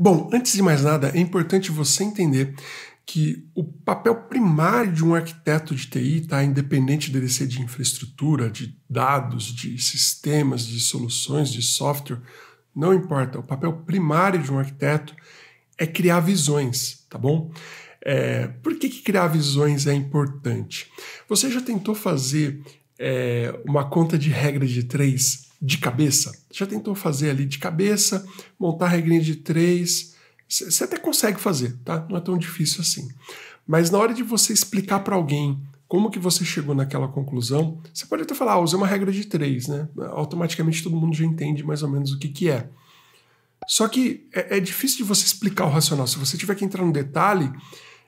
Bom, antes de mais nada, é importante você entender que o papel primário de um arquiteto de TI, tá, independente dele ser de infraestrutura, de dados, de sistemas, de soluções, de software, não importa. O papel primário de um arquiteto é criar visões, tá bom? É, por que, que criar visões é importante? Você já tentou fazer é, uma conta de regra de três de cabeça. Já tentou fazer ali de cabeça, montar a regrinha de três. Você até consegue fazer, tá? Não é tão difícil assim. Mas na hora de você explicar para alguém como que você chegou naquela conclusão, você pode até falar, ah, usei uma regra de três, né? Automaticamente todo mundo já entende mais ou menos o que, que é. Só que é, é difícil de você explicar o racional. Se você tiver que entrar no detalhe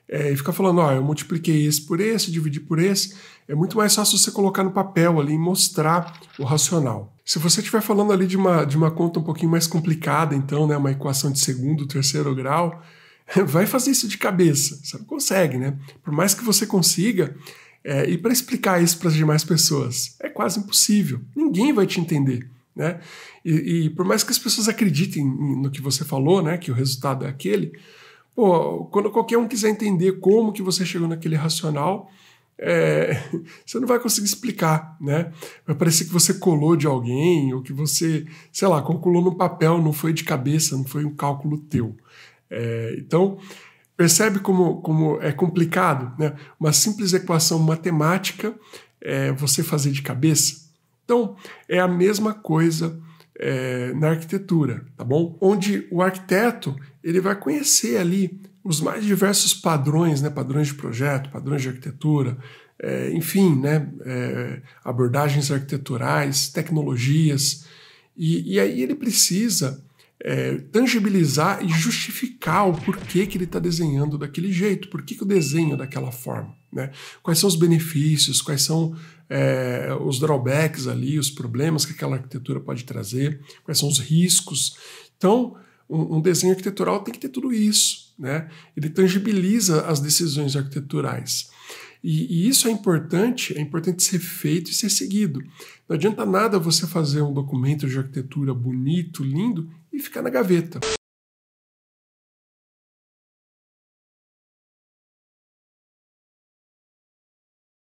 é, e ficar falando, ó, oh, eu multipliquei esse por esse, dividi por esse, é muito mais fácil você colocar no papel ali e mostrar o racional. Se você estiver falando ali de uma, de uma conta um pouquinho mais complicada, então, né, uma equação de segundo, terceiro grau, vai fazer isso de cabeça. Você não consegue, né? Por mais que você consiga, é, e para explicar isso para as demais pessoas, é quase impossível. Ninguém vai te entender. Né? E, e, por mais que as pessoas acreditem no que você falou, né, que o resultado é aquele, pô, quando qualquer um quiser entender como que você chegou naquele racional, é, você não vai conseguir explicar, né? Vai parecer que você colou de alguém ou que você, sei lá, calculou no papel, não foi de cabeça, não foi um cálculo teu. É, então, percebe como, como é complicado, né? Uma simples equação matemática é, você fazer de cabeça. Então, é a mesma coisa é, na arquitetura, tá bom? Onde o arquiteto ele vai conhecer ali os mais diversos padrões, né, padrões de projeto, padrões de arquitetura, é, enfim, né, é, abordagens arquiteturais, tecnologias. E, e aí ele precisa é, tangibilizar e justificar o porquê que ele está desenhando daquele jeito, por que, o desenho daquela forma. Né? Quais são os benefícios, quais são é, os drawbacks ali, os problemas que aquela arquitetura pode trazer, quais são os riscos. Então, um, um desenho arquitetural tem que ter tudo isso. Né? Ele tangibiliza as decisões arquiteturais. E, e, isso é importante, é importante ser feito e ser seguido. Não adianta nada você fazer um documento de arquitetura bonito, lindo e ficar na gaveta.